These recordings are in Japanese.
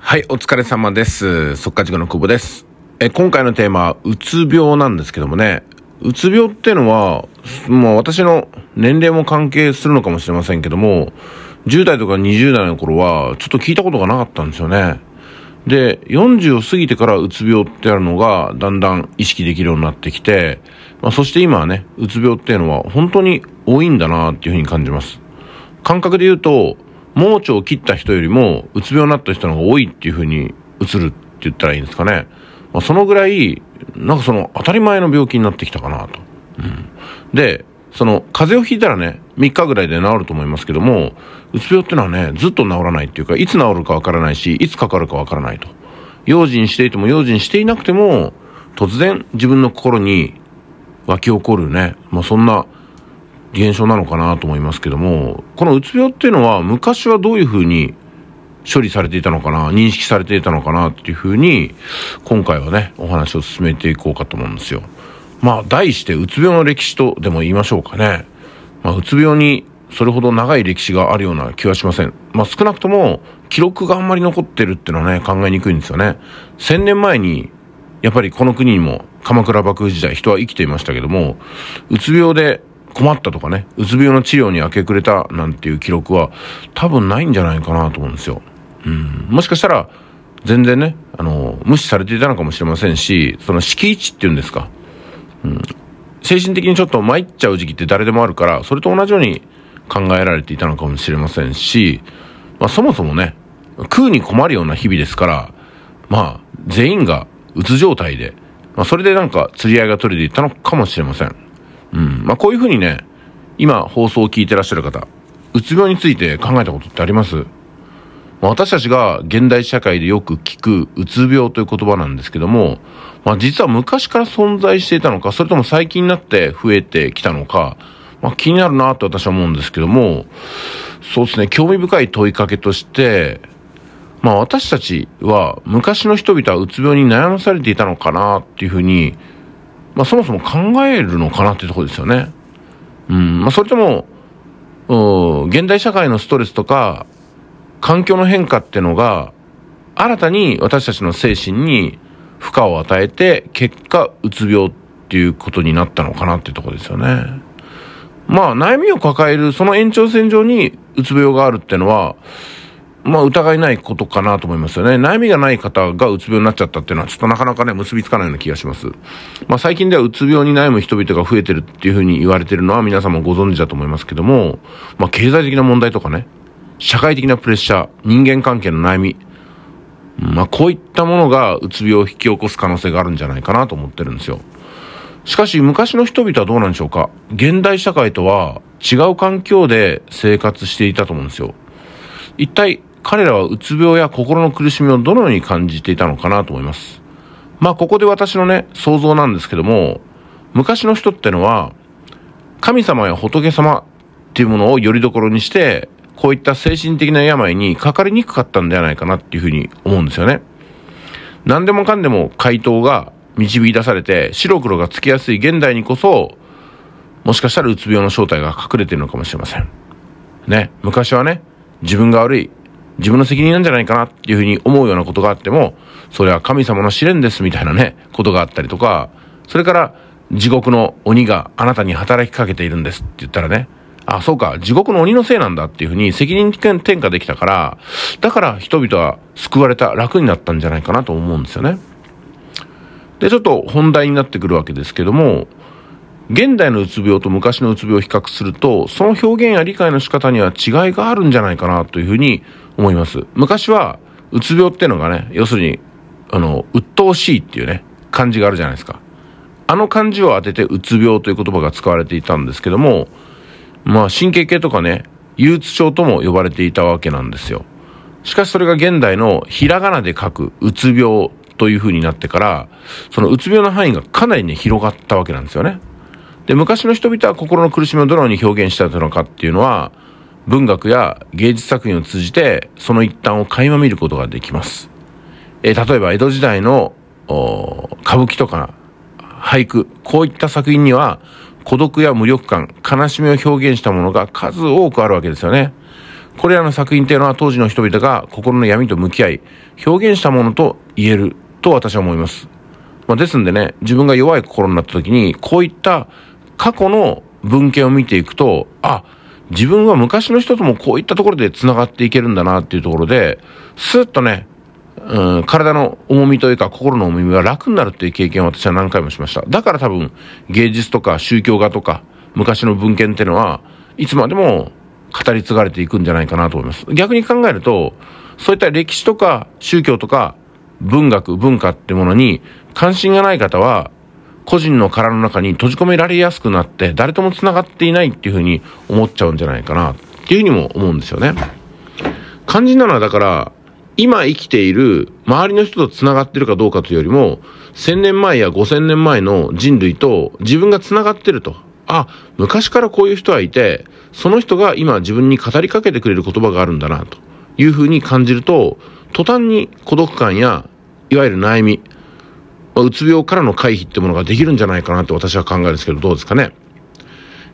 はい、お疲れ様です。速稼塾の久保です。え、今回のテーマは、うつ病なんですけどもね、うつ病っていうのは、まう私の年齢も関係するのかもしれませんけども、10代とか20代の頃は、ちょっと聞いたことがなかったんですよね。で、40を過ぎてからうつ病ってあるのが、だんだん意識できるようになってきて、まあ、そして今はね、うつ病っていうのは本当に多いんだなっていうふうに感じます。感覚で言うと、盲腸を切った人よりも、うつ病になった人の方が多いっていうふうに映るって言ったらいいんですかね。まあ、そのぐらい、なんかその当たり前の病気になってきたかなと。うん、で、その風邪をひいたらね、3日ぐらいで治ると思いますけども、うつ病ってのはね、ずっと治らないっていうか、いつ治るかわからないし、いつかかるかわからないと。用心していても用心していなくても、突然自分の心に湧き起こるね、まあ、そんな現象なのかなと思いますけどもこのうつ病っていうのは昔はどういうふうに処理されていたのかな認識されていたのかなっていうふうに今回はねお話を進めていこうかと思うんですよ。まあ題してうつ病の歴史とでも言いましょうかね。まあ、うつ病にそれほど長い歴史があるような気はしません。まあ、少なくとも記録があんまり残ってるっていうのはね考えにくいんですよね。1000年前にやっぱりこの国にも鎌倉幕府時代人は生きていましたけどもうつ病で困ったとかね、うつ病の治療に明け暮れたなんていう記録は多分ないんじゃないかなと思うんですよ。うん。もしかしたら、全然ね、あの、無視されていたのかもしれませんし、その敷地っていうんですか。うん。精神的にちょっと参っちゃう時期って誰でもあるから、それと同じように考えられていたのかもしれませんし、まあそもそもね、食うに困るような日々ですから、まあ全員がうつ状態で、まあそれでなんか釣り合いが取れていったのかもしれません。うん。まあ、こういうふうにね、今放送を聞いてらっしゃる方、うつ病について考えたことってあります私たちが現代社会でよく聞くうつ病という言葉なんですけども、まあ、実は昔から存在していたのか、それとも最近になって増えてきたのか、まあ、気になるなと私は思うんですけども、そうですね、興味深い問いかけとして、まあ私たちは昔の人々はうつ病に悩まされていたのかなっていうふうにまあ、そもそも考えるのかなっていうところですよね。うん。まあ、それとも、現代社会のストレスとか、環境の変化ってのが、新たに私たちの精神に負荷を与えて、結果、うつ病っていうことになったのかなっていうところですよね。まあ、悩みを抱える、その延長線上にうつ病があるってのは、まあ疑いないことかなと思いますよね。悩みがない方がうつ病になっちゃったっていうのはちょっとなかなかね、結びつかないような気がします。まあ最近ではうつ病に悩む人々が増えてるっていうふうに言われてるのは皆さんもご存知だと思いますけども、まあ経済的な問題とかね、社会的なプレッシャー、人間関係の悩み、まあこういったものがうつ病を引き起こす可能性があるんじゃないかなと思ってるんですよ。しかし昔の人々はどうなんでしょうか現代社会とは違う環境で生活していたと思うんですよ。一体彼らはうつ病や心の苦しみをどのように感じていたのかなと思います。まあここで私のね、想像なんですけども、昔の人ってのは、神様や仏様っていうものをよりどころにして、こういった精神的な病にかかりにくかったんではないかなっていうふうに思うんですよね。何でもかんでも回答が導き出されて、白黒がつきやすい現代にこそ、もしかしたらうつ病の正体が隠れてるのかもしれません。ね、昔はね、自分が悪い、自分の責任なんじゃないかなっていうふうに思うようなことがあっても、それは神様の試練ですみたいなね、ことがあったりとか、それから地獄の鬼があなたに働きかけているんですって言ったらね、あ、そうか、地獄の鬼のせいなんだっていうふうに責任転嫁できたから、だから人々は救われた、楽になったんじゃないかなと思うんですよね。で、ちょっと本題になってくるわけですけども、現代のうつ病と昔のうつ病を比較すると、その表現や理解の仕方には違いがあるんじゃないかなというふうに思います。昔は、うつ病っていうのがね、要するに、あの、鬱陶しいっていうね、漢字があるじゃないですか。あの漢字を当てて、うつ病という言葉が使われていたんですけども、まあ、神経系とかね、憂鬱症とも呼ばれていたわけなんですよ。しかしそれが現代のひらがなで書く、うつ病という風になってから、そのうつ病の範囲がかなりね、広がったわけなんですよね。で、昔の人々は心の苦しみをどのように表現したのかっていうのは、文学や芸術作品を通じてその一端を垣間見ることができます。えー、例えば江戸時代の歌舞伎とか俳句、こういった作品には孤独や無力感、悲しみを表現したものが数多くあるわけですよね。これらの作品っていうのは当時の人々が心の闇と向き合い、表現したものと言えると私は思います。まあ、ですんでね、自分が弱い心になった時に、こういった過去の文献を見ていくと、あ、自分は昔の人ともこういったところで繋がっていけるんだなっていうところで、スーッとね、うん、体の重みというか心の重みが楽になるっていう経験を私は何回もしました。だから多分芸術とか宗教画とか昔の文献っていうのはいつまでも語り継がれていくんじゃないかなと思います。逆に考えると、そういった歴史とか宗教とか文学、文化ってものに関心がない方は個人の殻の中に閉じ込められやすくなって、誰とも繋がっていないっていうふうに思っちゃうんじゃないかな、っていうふうにも思うんですよね。肝心なのはだから、今生きている周りの人と繋がってるかどうかというよりも、1000年前や5000年前の人類と自分が繋がってると。あ、昔からこういう人はいて、その人が今自分に語りかけてくれる言葉があるんだな、というふうに感じると、途端に孤独感や、いわゆる悩み、まあ、うつ病からの回避ってものができるんじゃないかなと私は考えるんですけど、どうですかね。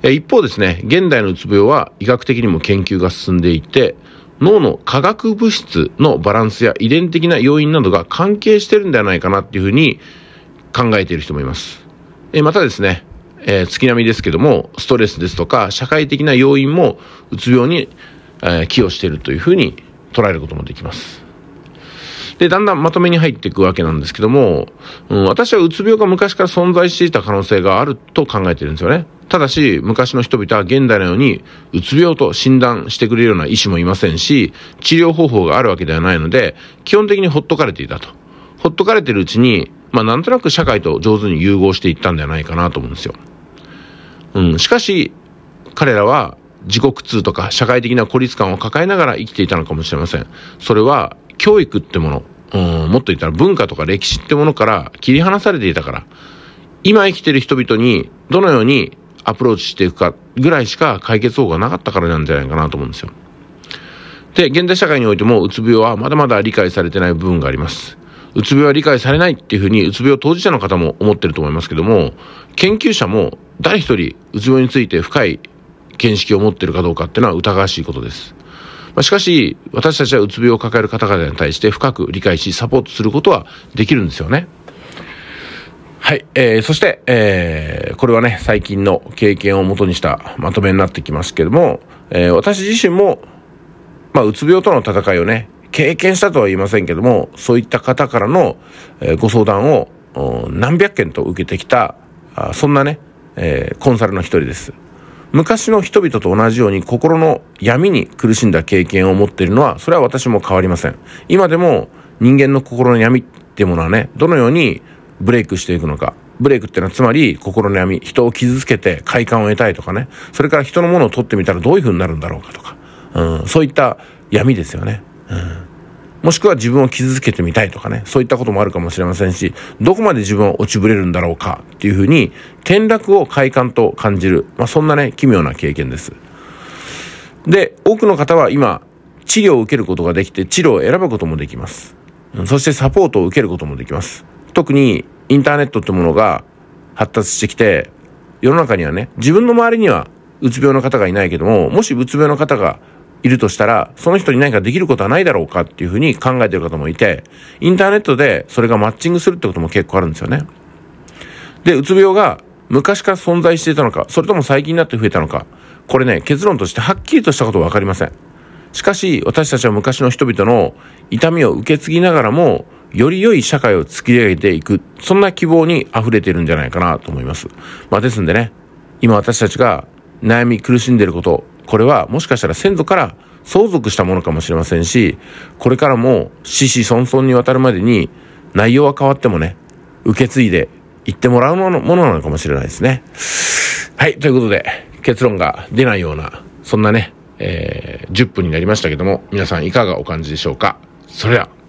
え一方ですね、現代のうつ病は医学的にも研究が進んでいて、脳の化学物質のバランスや遺伝的な要因などが関係してるんではないかなっていうふうに考えている人もいます。えまたですね、え月並みですけども、ストレスですとか社会的な要因もうつ病に、え寄与しているというふうに捉えることもできます。で、だんだんまとめに入っていくわけなんですけども、うん、私はうつ病が昔から存在していた可能性があると考えてるんですよね。ただし、昔の人々は現代のように、うつ病と診断してくれるような医師もいませんし、治療方法があるわけではないので、基本的にほっとかれていたと。ほっとかれてるうちに、まあなんとなく社会と上手に融合していったんではないかなと思うんですよ。うん、しかし、彼らは自己苦痛とか社会的な孤立感を抱えながら生きていたのかもしれません。それは教育ってもの、うん、もっと言ったら文化とか歴史ってものから切り離されていたから、今生きてる人々にどのようにアプローチしていくかぐらいしか解決法がなかったからなんじゃないかなと思うんですよ。で、現代社会においてもうつ病はまだまだ理解されてない部分があります。うつ病は理解されないっていうふうに、うつ病当事者の方も思ってると思いますけども、研究者も誰一人、うつ病について深い見識を持ってるかどうかっていうのは疑わしいことです。まあ、しかし、私たちはうつ病を抱える方々に対して深く理解し、サポートすることはできるんですよね。はい。えー、そして、えー、これはね、最近の経験をもとにしたまとめになってきますけども、えー、私自身も、まあ、うつ病との戦いをね、経験したとは言いませんけども、そういった方からの、えー、ご相談を何百件と受けてきた、あそんなね、えー、コンサルの一人です。昔の人々と同じように心の闇に苦しんだ経験を持っているのは、それは私も変わりません。今でも人間の心の闇っていうものはね、どのようにブレイクしていくのか。ブレイクってのはつまり心の闇、人を傷つけて快感を得たいとかね、それから人のものを取ってみたらどういう風になるんだろうかとか、うん、そういった闇ですよね。うんもしくは自分を傷つけてみたいとかね、そういったこともあるかもしれませんし、どこまで自分は落ちぶれるんだろうかっていうふうに、転落を快感と感じる。まあ、そんなね、奇妙な経験です。で、多くの方は今、治療を受けることができて、治療を選ぶこともできます。そしてサポートを受けることもできます。特に、インターネットってものが発達してきて、世の中にはね、自分の周りにはうつ病の方がいないけども、もしうつ病の方がいるとしたら、その人に何かできることはないだろうかっていうふうに考えてる方もいて、インターネットでそれがマッチングするってことも結構あるんですよね。で、うつ病が昔から存在していたのか、それとも最近になって増えたのか、これね、結論としてはっきりとしたことはわかりません。しかし、私たちは昔の人々の痛みを受け継ぎながらも、より良い社会を突き上げていく、そんな希望に溢れているんじゃないかなと思います。まあですんでね、今私たちが悩み苦しんでいること、これはもしかしたら先祖から相続したものかもしれませんし、これからも死死孫孫にわたるまでに内容は変わってもね、受け継いで行ってもらうものものなのかもしれないですね。はい、ということで結論が出ないような、そんなね、えー、10分になりましたけども、皆さんいかがお感じでしょうかそれでは。